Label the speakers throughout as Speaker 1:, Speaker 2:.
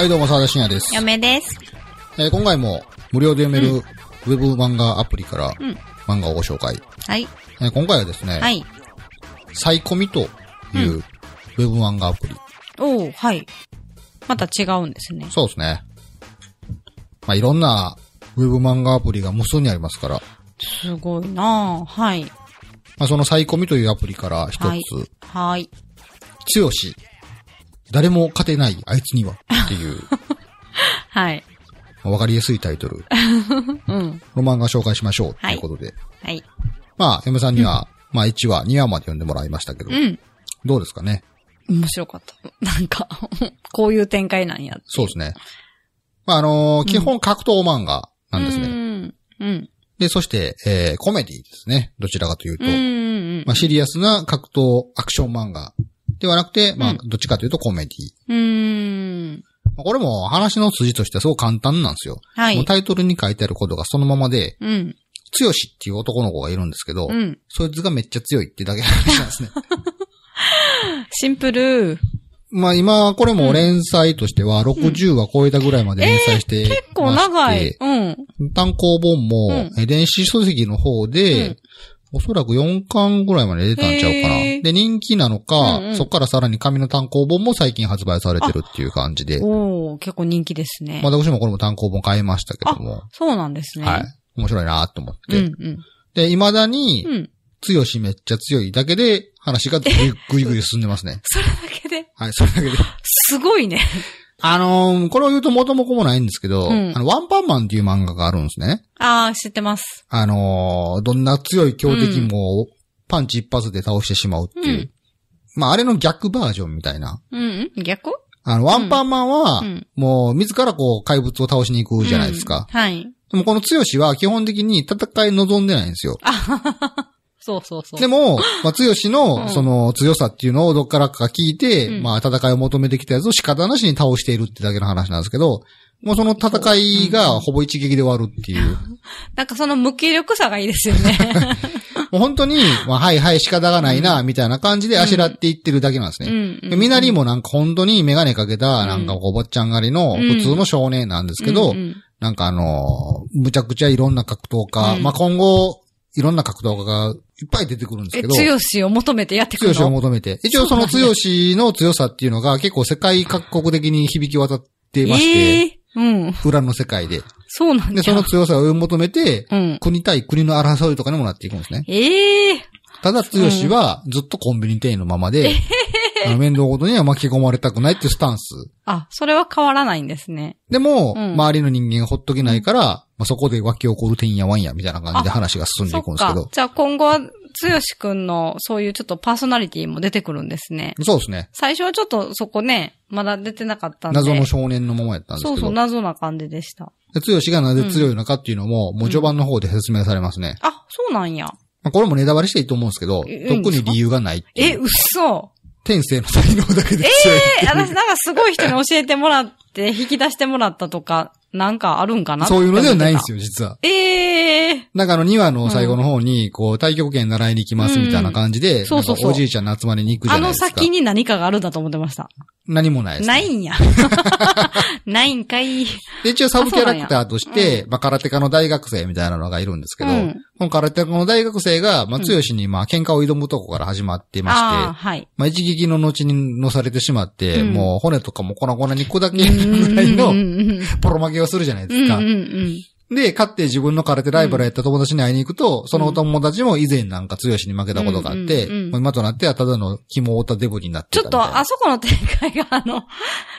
Speaker 1: はい、どうも、沢田信也です。
Speaker 2: 嫁です。
Speaker 1: えー、今回も無料で読める、うん、ウェブ漫画アプリから、うん、漫画をご紹介。はい。えー、今回はですね、はい。サイコミという、うん、ウェブ漫画アプリ。
Speaker 2: おおはい。また違うんですね。
Speaker 1: そうですね。まあ、いろんなウェブ漫画アプリが無数にありますから。
Speaker 2: すごいなぁ。はい。ま
Speaker 1: あ、そのサイコミというアプリから一つ。はい。はい。し。誰も勝てない、あいつには、っていう。
Speaker 2: はい。
Speaker 1: わかりやすいタイトル。
Speaker 2: うん。
Speaker 1: の漫画紹介しましょう、ということで。はい。はい、まあ、M さんには、うん、まあ1話、2話まで読んでもらいましたけど。うん。どうですかね
Speaker 2: 面白かった。なんかこういう展開なんや
Speaker 1: そうですね。まあ、あのー、基本格闘漫画なんですね。うん。うん。で、そして、えー、コメディですね。どちらかというと。うんうんうん、まあ、シリアスな格闘アクション漫画ではなくて、まあ、どっちかというとコメディ。うん。これも話の筋としてはすごく簡単なんですよ。はい。もうタイトルに書いてあることがそのままで、うん。強しっていう男の子がいるんですけど、うん。そいつがめっちゃ強いってだけの話なんですね。シンプル。まあ今、これも連載としては60は超えたぐらいまで連載してまして、うんえー、結構長い。うん。単行本も、電子書籍の方で、おそらく4巻ぐらいまで出たんちゃうかな。で、人気なのか、うんうん、そこからさらに紙の単行本も最近発売されてるっていう感じで。
Speaker 2: おお結構人気ですね。まあ、
Speaker 1: 私もこれも単行本買いましたけども。
Speaker 2: そうなんですね。はい。
Speaker 1: 面白いなと思って。うんうん、で、未だに、うん、強しめっちゃ強いだけで、話がぐいぐい進んでますね。それだけではい、それだけで。
Speaker 2: すごいね。
Speaker 1: あのー、これを言うと元も子もないんですけど、うん、あの、ワンパンマンっていう漫画があるんですね。
Speaker 2: ああ、知ってます。
Speaker 1: あのー、どんな強い強敵も、パンチ一発で倒してしまうっていう。うん、まあ、あれの逆バージョンみたいな。
Speaker 2: うん、うん、逆
Speaker 1: あの、ワンパンマンは、もう、自らこう、怪物を倒しに行くじゃないですか。はい。でもこの強しは基本的に戦い望んでないんですよ。あははは。そうそうそう。でも、まあ、つしの、その、強さっていうのをどっからか聞いて、うんまあ、戦いを求めてきたやつを仕方なしに倒しているってだけの話なんですけど、もうその戦いがほぼ一撃で終わるっていう。
Speaker 2: なんかその無気力さがいいですよね。
Speaker 1: もう本当に、まあ、はいはい仕方がないな、みたいな感じであしらっていってるだけなんですね。うんうん、みなりもなんか本当にメガネかけた、なんかお坊ちゃん狩りの普通の少年なんですけど、うんうんうんうんなんかあのー、むちゃくちゃいろんな格闘家、うん、まあ、今後、いろんな格闘家がいっぱい出てくるんですけど。強
Speaker 2: しを求めてやってくるの強しを求めて。一応その強
Speaker 1: しの強さっていうのが結構世界各国的に響き渡ってまして。えーうん。裏の世界で。そうなんで、その強さを求めて、うん、国対国の争いとかにもなっていくんですね。
Speaker 2: ええー、
Speaker 1: ただ、強しはずっとコンビニ店員のままで、えー 面倒ごとには巻き込まれたくないっていうスタンス。
Speaker 2: あ、それは変わらないんですね。
Speaker 1: でも、うん周りの人間がほっとけないから、まあ、そこで湧き起こるてんやわんやみたいな感じで話が進んでいくんですけどじ
Speaker 2: ゃあ今後は、つよしくんのそういうちょっとパーソナリティも出てくるんですね。そうですね。最初はちょっとそこね、まだ出てなかったんで。謎の
Speaker 1: 少年のままやったんですけそうそう、
Speaker 2: 謎な感じでした。
Speaker 1: で、つよしがなぜ強いのかっていうのも、もう序盤の方で説明されますね。
Speaker 2: あ、そうなんや。
Speaker 1: まあこれもネタバレしていいと思うんですけど、特に理由がないって
Speaker 2: いえ、う。嘘。
Speaker 1: 天性の才能だ
Speaker 2: けでええー、私なんかすごい人に教えてもらって、引き出してもらったとか、なんかあるんかなそういうのではないんですよ、実は。ええー。
Speaker 1: なんかあの2話の最後の方に、こう、太極拳習いに行きますみたいな感じで、そうそうそう。おじいちゃんの集まりに行くじゃないですか。あの先に何かがあるんだと思ってました。何もないです、ね。な
Speaker 2: いんや。ないんかい。で、一応サブキャラクターとして、う
Speaker 1: ん、まあ、空手家の大学生みたいなのがいるんですけど、うん、この空手家の大学生が、まあ、強しに、まあ、喧嘩を挑むとこから始まってまして、うん、はい。まあ、一撃の後に乗されてしまって、もう骨とかも粉々に砕けるぐらいの、ポロ負けをするじゃないですか。で、勝って自分の空手ライバルやった友達に会いに行くと、うん、そのお友達も以前なんか強しに負けたことがあって、うんうんうん、今となってはただの肝をたデブになってちょっ
Speaker 2: と、あそこの展開があの、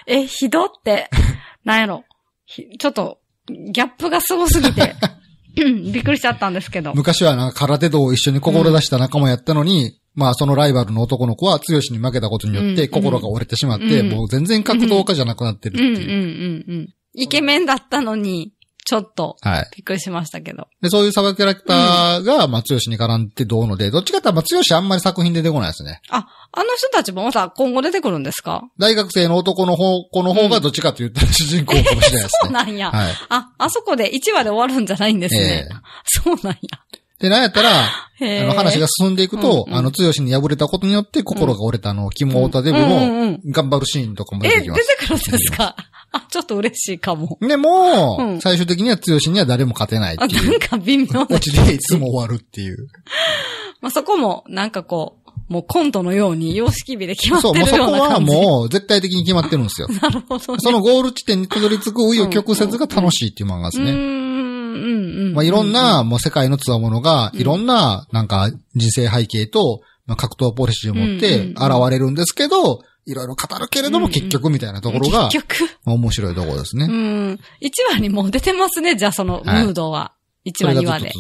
Speaker 2: え、ひどって、なんやろ。ちょっと、ギャップがすごすぎて、びっくりしちゃったんですけど。昔
Speaker 1: はなんか空手道を一緒に志した仲間やったのに、うんまあそのライバルの男の子は強しに負けたことによって心が折れてしまって、もう全然格闘家じゃなくなってるっ
Speaker 2: ていう。イケメンだったのに、ちょっと、はい。びっくりしましたけど。
Speaker 1: で、そういうサブキャラクターが松吉に絡んでどうので、どっちかって松吉あんまり作品出てこないですね。あ、あの人たちもまた今後出てくるんですか大学生の男の方、子の方がどっちかって言ったら主人公かもしれないですね。
Speaker 2: そうなんや。はい。あ、あそこで1話で終わるんじゃないんですね。え そうなんや。
Speaker 1: で、なんやったら、
Speaker 2: あの話が進んでいくと、うんうん、あの、
Speaker 1: よしに敗れたことによって心が折れたあの、キモオタデブも、頑張るシーンとかも出てきます。え、出
Speaker 2: てくるんですかあ、ちょっと嬉しいかも。
Speaker 1: でも、うん、最終的にはよしには誰も勝てないってい
Speaker 2: う。なんか微妙な。落ちでいつ
Speaker 1: も終わるっていう。
Speaker 2: まあそこも、なんかこう、もうコントのように様式美で決まってるようなそう、もうそこはも
Speaker 1: う絶対的に決まってるんですよ。なるほど、ね、そのゴール地点にたどり着く紆余曲折が楽しいっていう漫画ですね。うんまあ、いろんな、もう世界の強者が、いろんな、なんか、人生背景と、まあ、格闘ポリシーを持って現れるんですけど、いろいろ語るけれども結局みたいなところが、結局。面白いところですね。う
Speaker 2: ん。1話にもう出てますね、じゃあそのムードは。1話、2話で。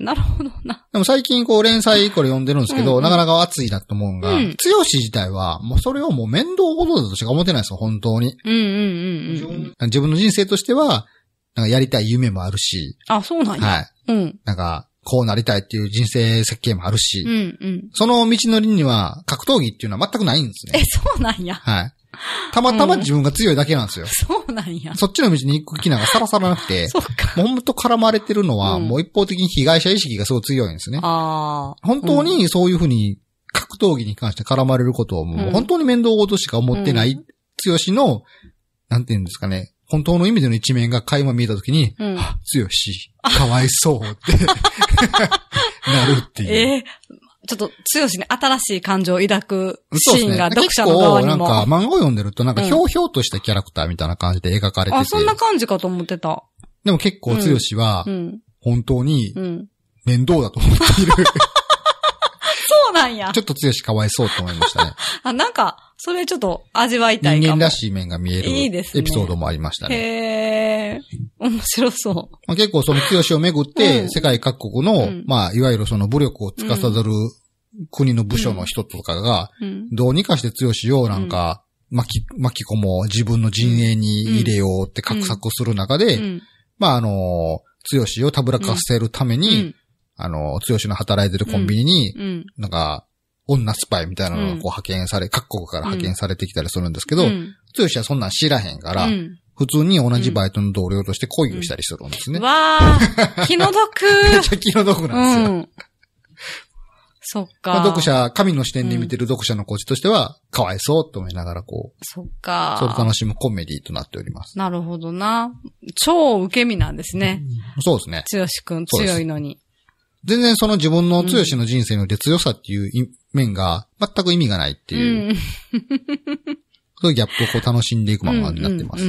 Speaker 2: なるほど
Speaker 1: な。でも最近こう連載これ読んでるんですけど、なかなか熱いなと思うのが、うん、強し自体は、もうそれをもう面倒ほどだとしか思ってないですよ、本当に。うんう
Speaker 2: ん、う
Speaker 1: ん、自分の人生としては、なんかやりたい夢もあるし。
Speaker 2: あ、そうなんや。はい。うん。
Speaker 1: なんか、こうなりたいっていう人生設計もあるし。う
Speaker 2: んうん。
Speaker 1: その道のりには格闘技っていうのは全くないんです
Speaker 2: ね。え、そうなんや。
Speaker 1: はい。たまたま自分が強いだけなんですよ。うん、
Speaker 2: そうなんや。そ
Speaker 1: っちの道に行く気なんかさらさらなくて、そっか。もうほんと絡まれてるのは、うん、もう一方的に被害者意識がすごい強いんですね。ああ。本当にそういうふうに格闘技に関して絡まれることをもう本当に面倒ごとしか思ってない、強しの、なんていうんですかね、本当の意味での一面が垣間見えたときに、うん、は強し、かわいそうって なるってい
Speaker 2: う。えー、ちょっと、強しに新しい感情を抱くシーンが読者の側にも。ね、なんか
Speaker 1: 漫画を読んでると、なんかひょうひょうとしたキャラクターみたいな感じで描かれてて、うん、あ、そんな
Speaker 2: 感じかと思ってた。
Speaker 1: でも結構、強しは、本当に、面倒だと思っている、うん、なんや。ちょっと剛かわいそうと思いましたね。
Speaker 2: あ、なんか、それちょっと味わいたい人間ら
Speaker 1: しい面が見えるいいですねエピソードもありました
Speaker 2: ね。へー。面白そう。
Speaker 1: まあ、結構その剛をめぐって、世界各国の、うん、まあ、いわゆるその武力を司る、国の部署の人とかが、どうにかして剛をなんか、巻き、巻き込もう、自分の陣営に入れようって画策する中で、まああの、強しをたぶらかせるために、あの、強しの働いてるコンビニに、うん、なんか、女スパイみたいなのがこう派遣され、各国から派遣されてきたりするんですけど、強しはそんなん知らへんから、普通に同じバイトの同僚として恋をしたりするんですね。うん、
Speaker 2: わー、気の
Speaker 1: 毒 めっちゃ気の毒なんです
Speaker 2: よ。うん、そっか、まあ。読者、
Speaker 1: 神の視点で見てる読者のコーチとしては、かわいそうと思いながらこう。そ
Speaker 2: っか。それ楽
Speaker 1: しむコメディとなっております。
Speaker 2: なるほどな。超受け身なんですね。
Speaker 1: うん、そうですね。強
Speaker 2: しくん強いの
Speaker 1: に。全然その自分の剛の人生の劣強さっていう面が全く意味がないっていう、うん、そういうギャップをこう楽しんでいく漫画になってます。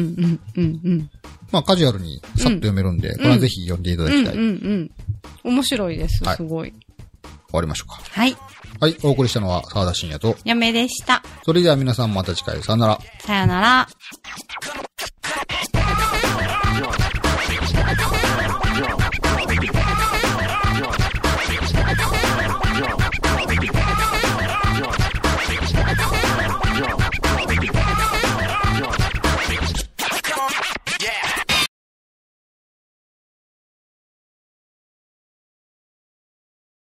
Speaker 1: まあカジュアルにさっと読めるんで、うん、これはぜひ読んでいただきたい。うん
Speaker 2: うんうん面白いです、すごい。終
Speaker 1: わりましょうか。はい。はい、お送りしたのは沢田信也と、
Speaker 2: めでした。
Speaker 1: それでは皆さんまた次回、さよなら。
Speaker 2: さよなら。